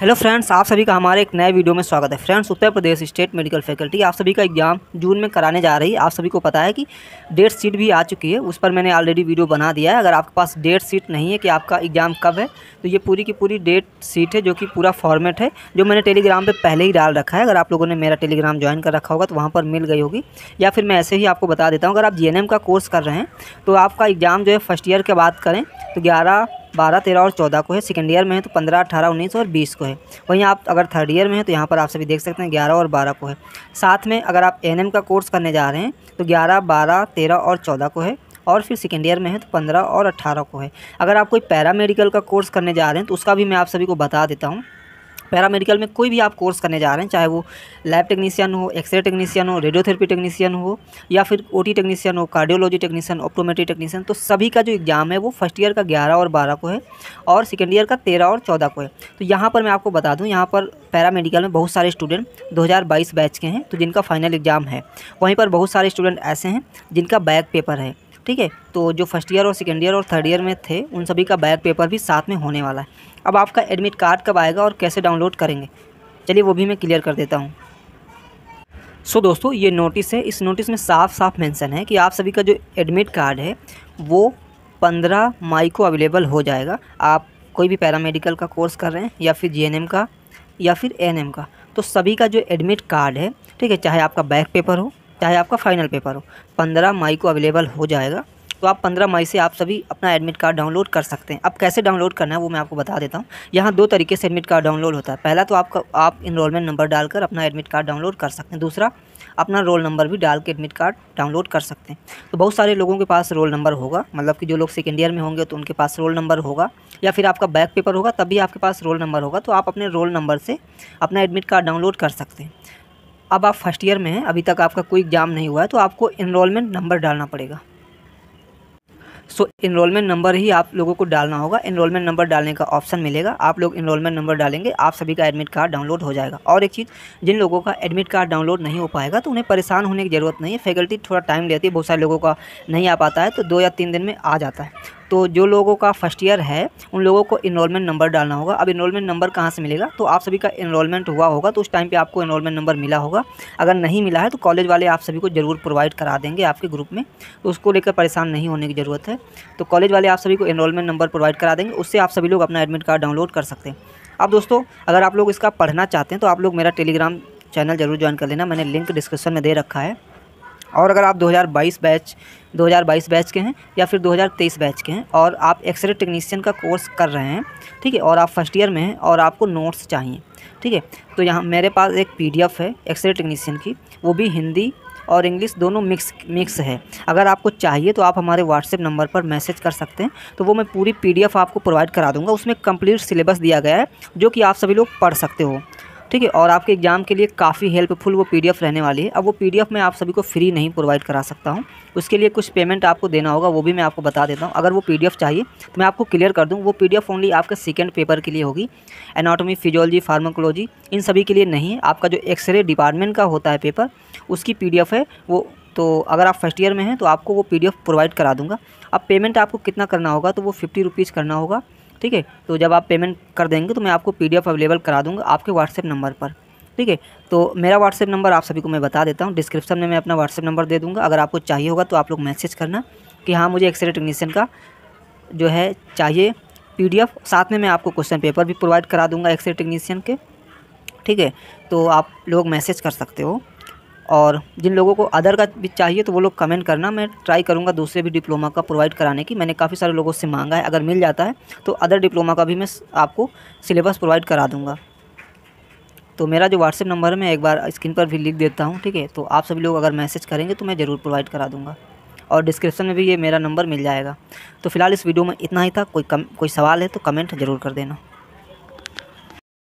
hello friends आप सभी का हमारे एक नए वीडियो में स्वागत है friends Uttar Pradesh state medical faculty आप सभी का एग्ज़ाम जून में कराने जा रही है आप सभी को पता है कि डेट शीट भी आ चुकी है उस पर मैंने ऑलरेडी वीडियो बना दिया है अगर आपके पास डेट शीट नहीं है कि आपका एग्ज़ाम कब है तो ये पूरी की पूरी डेट शीट है जो कि पूरा फॉर्मेट है जो मैंने टेलीग्राम पर पहले ही डाल रखा है अगर आप लोगों ने मेरा टेलीग्राम ज्वाइन कर रखा होगा तो वहाँ पर मिल गई होगी या फिर मैं ऐसे ही आपको बता देता हूँ अगर आप जी का कोर्स कर रहे हैं तो आपका एग्ज़ाम जो है फर्स्ट ईयर के बाद करें तो ग्यारह बारह तेरह और चौदह को है सेकेंड ईयर में है तो पंद्रह अठारह उन्नीस और बीस को है वहीं आप अगर थर्ड ईयर में है तो यहाँ पर आप सभी देख सकते हैं ग्यारह और बारह को है साथ में अगर आप एन का कोर्स करने जा रहे हैं तो ग्यारह बारह तेरह और चौदह को है और फिर सेकेंड ईयर में है तो पंद्रह और अट्ठारह को है अगर आप कोई पैरा मेडिकल का कोर्स करने जा रहे हैं तो उसका भी मैं आप सभी को बता देता हूँ पैरामेडिकल में कोई भी आप कोर्स करने जा रहे हैं चाहे वो लैब टेक्नीशियन हो एक्सरे टेक्नीशियन हो रेडियोथेरेपी टेक्नीशियन हो या फिर ओ टेक्नीशियन हो कार्डियोलॉजी टेक्नीशियन ऑप्टोमेट्री टेक्नीशियन तो सभी का जो एग्ज़ाम है वो फर्स्ट ईयर का ग्यारह और बारह को है और सेकेंड ईयर का तेरह और चौदह को है तो यहाँ पर मैं आपको बता दूँ यहाँ पर पैरामेडिकल में बहुत सारे स्टूडेंट बाईस बैच के हैं तो जिनका फाइनल एग्ज़ाम है वहीं पर बहुत सारे स्टूडेंट ऐसे हैं जिनका बैक पेपर है ठीक है तो जो फर्स्ट ईयर और सेकेंड ईयर और थर्ड ईयर में थे उन सभी का बैक पेपर भी साथ में होने वाला है अब आपका एडमिट कार्ड कब आएगा और कैसे डाउनलोड करेंगे चलिए वो भी मैं क्लियर कर देता हूँ सो so, दोस्तों ये नोटिस है इस नोटिस में साफ साफ मेंशन है कि आप सभी का जो एडमिट कार्ड है वो पंद्रह मई को अवेलेबल हो जाएगा आप कोई भी पैरामेडिकल का कोर्स कर रहे हैं या फिर जीएनएम का या फिर एनएम का तो सभी का जो एडमिट कार्ड है ठीक है चाहे आपका बैक पेपर हो चाहे आपका फाइनल पेपर हो पंद्रह मई को अवेलेबल हो जाएगा तो आप पंद्रह मई से आप सभी अपना एडमिट कार्ड डाउनलोड कर सकते हैं अब कैसे डाउनलोड करना है वो मैं आपको बता देता हूँ यहाँ दो तरीके से एडमिट कार्ड डाउनलोड होता है पहला तो आपका आप इनरोलमेंट नंबर डालकर अपना एडमिट कार्ड डाउनलोड कर सकते हैं दूसरा अपना रोल नंबर भी डाल के एडमिट कार्ड डाउनलोड कर सकते हैं तो बहुत सारे लोगों के पास रोल नंबर होगा मतलब कि जो लोग सेकेंड ईयर में होंगे तो उनके पास रोल नंबर होगा या फिर आपका बैक पेपर होगा तब भी आपके पास रोल नंबर होगा तो आप अपने रोल नंबर से अपना एडमिट कार्ड डाउनलोड कर सकते हैं अब आप फर्स्ट ईयर में हैं अभी तक आपका कोई एग्ज़ाम नहीं हुआ है तो आपको इनरोलमेंट नंबर डालना पड़ेगा सो so, इनरोलमेंट नंबर ही आप लोगों को डालना होगा इनरोलमेंट नंबर डालने का ऑप्शन मिलेगा आप लोग इनरोलमेंट नंबर डालेंगे आप सभी का एडमिट कार्ड डाउनलोड हो जाएगा और एक चीज़ जिन लोगों का एडमिट कार्ड डाउनलोड नहीं हो पाएगा तो उन्हें परेशान होने की ज़रूरत नहीं है फैकल्टी थोड़ा टाइम लेती है बहुत सारे लोगों का नहीं आ पाता है तो दो या तीन दिन में आ जाता है तो जो लोगों का फर्स्ट ईयर है उन लोगों को इनरोलमेंट नंबर डालना होगा अब इनरोलमेंट नंबर कहाँ से मिलेगा तो आप सभी का इनरोलमेंट हुआ होगा तो उस टाइम पर आपको इनरोलमेंट नंबर मिला होगा अगर नहीं मिला है तो कॉलेज वाले आप सभी को ज़रूर प्रोवाइड करा देंगे आपके ग्रुप में तो उसको लेकर परेशान नहीं होने की ज़रूरत है तो कॉलेज वाले आप सभी को इनरोलमेंट नंबर प्रोवाइड करा देंगे उससे आप सभी लोग अपना एडमिट कार्ड डाउनलोड कर सकते हैं अब दोस्तों अगर आप लोग इसका पढ़ना चाहते हैं तो आप लोग मेरा टेलीग्राम चैनल जरूर ज्वाइन कर लेना मैंने लिंक डिस्क्रिप्शन में दे रखा है और अगर आप 2022 बैच 2022 बैच के हैं या फिर 2023 बैच के हैं और आप एक्सरे टेक्नीशियन का कोर्स कर रहे हैं ठीक है और आप फर्स्ट ईयर में हैं और आपको नोट्स चाहिए ठीक है तो यहाँ मेरे पास एक पीडीएफ है एक्सरे टेक्नीशियन की वो भी हिंदी और इंग्लिश दोनों मिक्स मिक्स है अगर आपको चाहिए तो आप हमारे व्हाट्सएप नंबर पर मैसेज कर सकते हैं तो वो मैं पूरी पीडीएफ आपको प्रोवाइड करा दूंगा उसमें कंप्लीट सिलेबस दिया गया है जो कि आप सभी लोग पढ़ सकते हो ठीक है और आपके एग्ज़ाम के लिए काफ़ी हेल्पफुल वो पीडीएफ रहने वाली है अब वो पीडीएफ मैं आप सभी को फ्री नहीं प्रोवाइड करा सकता हूँ उसके लिए कुछ पेमेंट आपको देना होगा वो भी मैं आपको बता देता हूँ अगर वो पीडीएफ चाहिए तो मैं आपको क्लियर कर दूँ वो पीडीएफ ओनली आपके सेकेंड पेपर के लिए होगी एनाटोमी फिजियोलॉजी फार्माकोलॉजी इन सभी के लिए नहीं है आपका जो एक्सरे डिपार्टमेंट का होता है पेपर उसकी पी है वो तो अगर आप फर्स्ट ईयर में हैं तो आपको वो पी प्रोवाइड करा दूँगा अब पेमेंट आपको कितना करना होगा तो वो फिफ्टी रुपीज़ करना होगा ठीक है तो जब आप पेमेंट कर देंगे तो मैं आपको पीडीएफ अवेलेबल करा दूँगा आपके व्हाट्सएप नंबर पर ठीक है तो मेरा व्हाट्सएप नंबर आप सभी को मैं बता देता हूँ डिस्क्रिप्शन में मैं अपना व्हाट्सएप नंबर दे दूँगा अगर आपको चाहिए होगा तो आप लोग मैसेज करना कि हाँ मुझे एक्सरे टेक्नीशियन का जो है चाहिए पीडीएफ साथ में मैं आपको क्वेश्चन पेपर भी प्रोवाइड करा दूँगा एक्सरे टेक्नीशियन के ठीक है तो आप लोग मैसेज कर सकते हो और जिन लोगों को अदर का भी चाहिए तो वो लोग कमेंट करना मैं ट्राई करूँगा दूसरे भी डिप्लोमा का प्रोवाइड कराने की मैंने काफ़ी सारे लोगों से मांगा है अगर मिल जाता है तो अदर डिप्लोमा का भी मैं आपको सिलेबस प्रोवाइड करा दूँगा तो मेरा जो व्हाट्सएप नंबर है मैं एक बार स्क्रीन पर भी लिख देता हूँ ठीक है तो आप सभी लोग अगर मैसेज करेंगे तो मैं ज़रूर प्रोवाइड करा दूँगा और डिस्क्रिप्शन में भी ये मेरा नंबर मिल जाएगा तो फिलहाल इस वीडियो में इतना ही था कोई कम कोई सवाल है तो कमेंट ज़रूर कर देना